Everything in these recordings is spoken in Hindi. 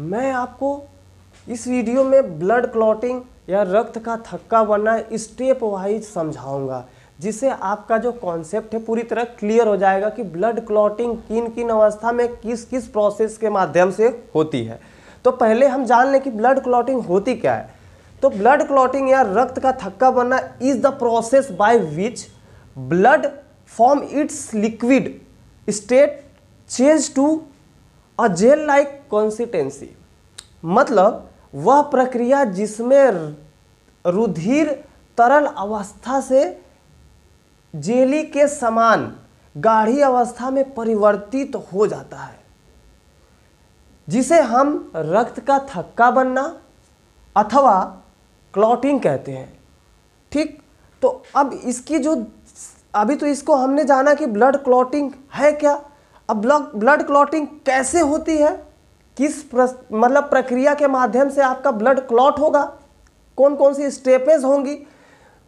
मैं आपको इस वीडियो में ब्लड क्लॉटिंग या रक्त का थक्का बनना स्टेप वाइज समझाऊंगा जिससे आपका जो कॉन्सेप्ट है पूरी तरह क्लियर हो जाएगा कि ब्लड क्लॉटिंग किन किन अवस्था में किस किस प्रोसेस के माध्यम से होती है तो पहले हम जान लें कि ब्लड क्लॉटिंग होती क्या है तो ब्लड क्लॉटिंग या रक्त का थक्का बनना is the process by which blood form its liquid state change to a gel like consistency मतलब वह प्रक्रिया जिसमें रुधिर तरल अवस्था से जेली के समान गाढ़ी अवस्था में परिवर्तित तो हो जाता है जिसे हम रक्त का थक्का बनना अथवा क्लॉटिंग कहते हैं ठीक तो अब इसकी जो अभी तो इसको हमने जाना कि ब्लड क्लॉटिंग है क्या अब ब्लड ब्लड क्लॉटिंग कैसे होती है किस प्र, मतलब प्रक्रिया के माध्यम से आपका ब्लड क्लॉट होगा कौन कौन सी स्टेपेज होंगी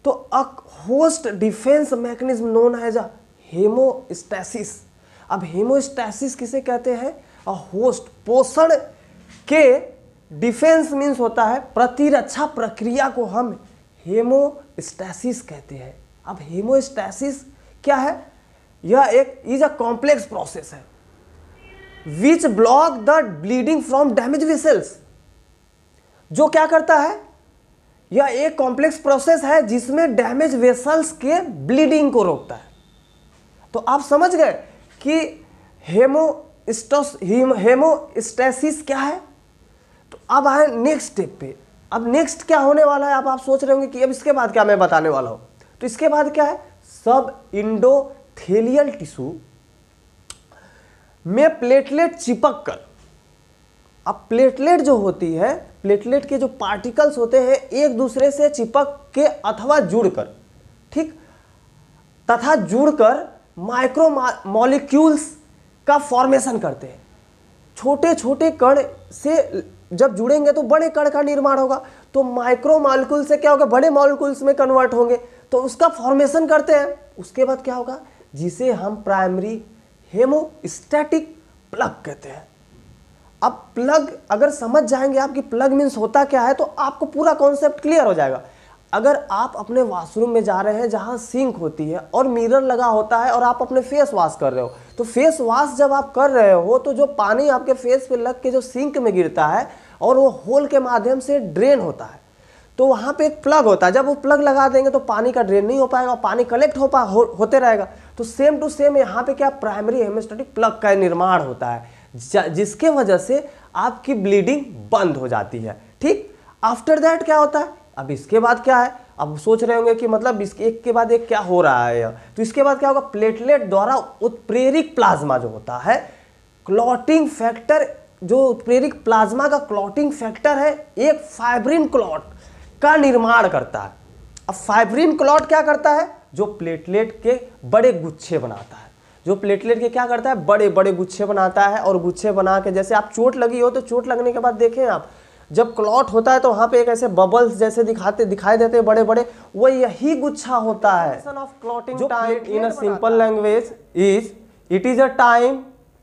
तो a host defence mechanism known as a haemostasis अब हेमोस्टैसिस किसे कहते हैं अ होस्ट पोषण के डिफेंस मीन्स होता है प्रतिरक्षा प्रक्रिया को हम हेमोस्टैसिस कहते हैं अब हेमोस्टैसिस क्या है यह एक इज अ कॉम्प्लेक्स प्रोसेस है which block the bleeding from damage vessels जो क्या करता है यह एक कॉम्प्लेक्स प्रोसेस है जिसमें डैमेज वेसल्स के ब्लीडिंग को रोकता है तो आप समझ गए कि हेमोस्टोस हेमोस्टेसिस क्या है तो अब आए नेक्स्ट स्टेप पे अब नेक्स्ट क्या होने वाला है अब आप सोच रहे होंगे कि अब इसके बाद क्या मैं बताने वाला हूं तो इसके बाद क्या है सब इंडो थेलियल टिश्यू में प्लेटलेट चिपक कर अब प्लेटलेट जो होती है प्लेटलेट के जो पार्टिकल्स होते हैं एक दूसरे से चिपक के अथवा जुड़कर ठीक तथा जुड़कर माइक्रो मॉलिक्यूल्स का फॉर्मेशन करते हैं छोटे छोटे कण से जब जुड़ेंगे तो बड़े कण का निर्माण होगा तो माइक्रो मॉलिक्यूल से क्या होगा बड़े मॉलिक्यूल्स में कन्वर्ट होंगे तो उसका फॉर्मेशन करते हैं उसके बाद क्या होगा जिसे हम प्राइमरी हेमोस्टैटिक प्लग कहते हैं अब प्लग अगर समझ जाएंगे आप कि प्लग मीन्स होता क्या है तो आपको पूरा कॉन्सेप्ट क्लियर हो जाएगा अगर आप अपने वॉशरूम में जा रहे हैं जहाँ सिंक होती है और मिरर लगा होता है और आप अपने फेस वॉश कर रहे हो तो फेस वॉश जब आप कर रहे हो तो जो पानी आपके फेस पे लग के जो सिंक में गिरता है और वो होल के माध्यम से ड्रेन होता है तो वहाँ पे एक प्लग होता है जब वो प्लग लगा देंगे तो पानी का ड्रेन नहीं हो पाएगा पानी कलेक्ट हो पा हो, होते रहेगा तो सेम टू सेम यहाँ पे क्या प्राइमरी हेमोस्टेटिक प्लग का निर्माण होता है जिसके वजह से आपकी ब्लीडिंग बंद हो जाती है ठीक आफ्टर दैट क्या होता है अब इसके बाद क्या है अब सोच रहे होंगे कि मतलब इसके एक के बाद एक क्या हो रहा है तो इसके बाद क्या होगा प्लेटलेट द्वारा उत्प्रेरिक प्लाज्मा जो होता है क्लॉटिंग फैक्टर जो उत्प्रेरिक प्लाज्मा का क्लॉटिंग फैक्टर है एक फाइब्रिन क्लॉट का निर्माण करता है अब फाइब्रिन क्लॉट क्या करता है जो प्लेटलेट के बड़े गुच्छे बनाता है जो प्लेटलेट के क्या करता है बड़े बड़े गुच्छे बनाता है और गुच्छे बना के जैसे आप चोट लगी हो तो चोट लगने के बाद देखें आप जब क्लॉट होता है तो वहाँ पे एक ऐसे बबल्स जैसे दिखाते दिखाई देते हैं बड़े बड़े वो यही गुच्छा होता है in a simple language is it is a time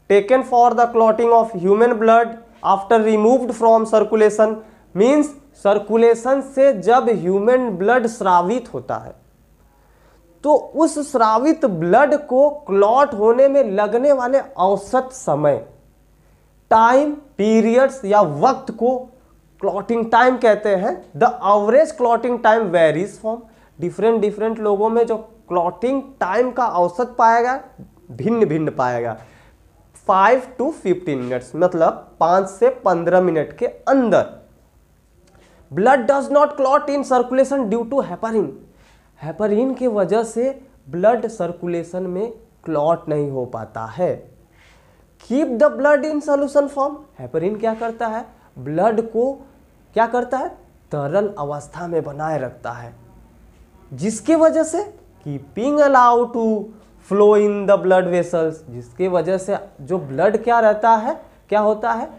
taken for the clotting of human blood after removed from circulation means circulation से जब ह्यूमन ब्लड श्रावित होता है तो उस श्रावित ब्लड को क्लॉट होने में लगने वाले औसत समय टाइम पीरियड्स या वक्त को क्लॉटिंग टाइम कहते हैं the average clotting time varies from different different लोगों में जो क्लॉटिंग टाइम का औसत पाया गया भिन्न भिन्न पाया गया फाइव टू फिफ्टीन मिनट्स मतलब पाँच से पंद्रह मिनट के अंदर blood does not clot in circulation due to heparin heparin के वजह से ब्लड सर्कुलेशन में क्लॉट नहीं हो पाता है keep the blood in solution form heparin क्या करता है ब्लड को क्या करता है तरल अवस्था में बनाए रखता है जिसके वजह से keeping allow to flow in the blood vessels जिसके वजह से जो ब्लड क्या रहता है क्या होता है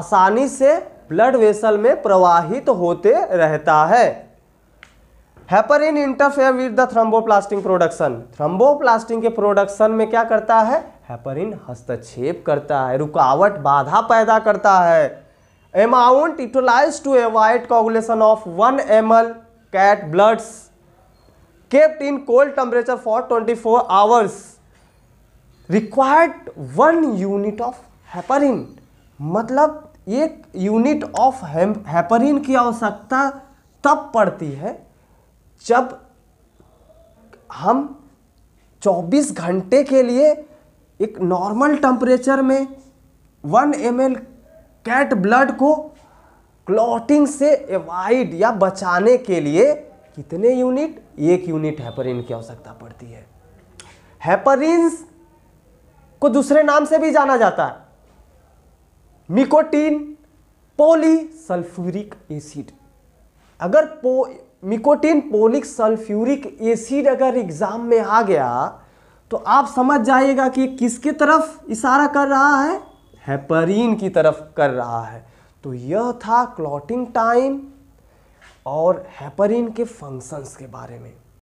आसानी से ब्लड वेसल में प्रवाहित होते रहता है heparin interfere with the thromboplastin production thromboplastin के प्रोडक्शन में क्या करता है हैपरिन हस्तक्षेप करता है रुकावट बाधा पैदा करता है amount utilise to avoid coagulation of one M L cat bloods kept in cold temperature for 24 four hours required one unit of heparin मतलब एक यूनिट ऑफ हैपरिन की आवश्यकता तब पड़ती है जब हम 24 घंटे के लिए एक नॉर्मल टेम्परेचर में 1 एम कैट ब्लड को क्लॉटिंग से एवॉइड या बचाने के लिए कितने यूनिट एक यूनिट हैपरिन की आवश्यकता पड़ती है हैपरिन्स को दूसरे नाम से भी जाना जाता है मिकोटीन पोलीसल्फ्यूरिक एसिड अगर पो मिकोटीन पोलिक सल्फ्यूरिक एसिड अगर एग्जाम में आ गया तो आप समझ जाइएगा कि किसके तरफ इशारा कर रहा है हेपरिन की तरफ कर रहा है तो यह था क्लॉटिंग टाइम और हेपरिन के फंक्शंस के बारे में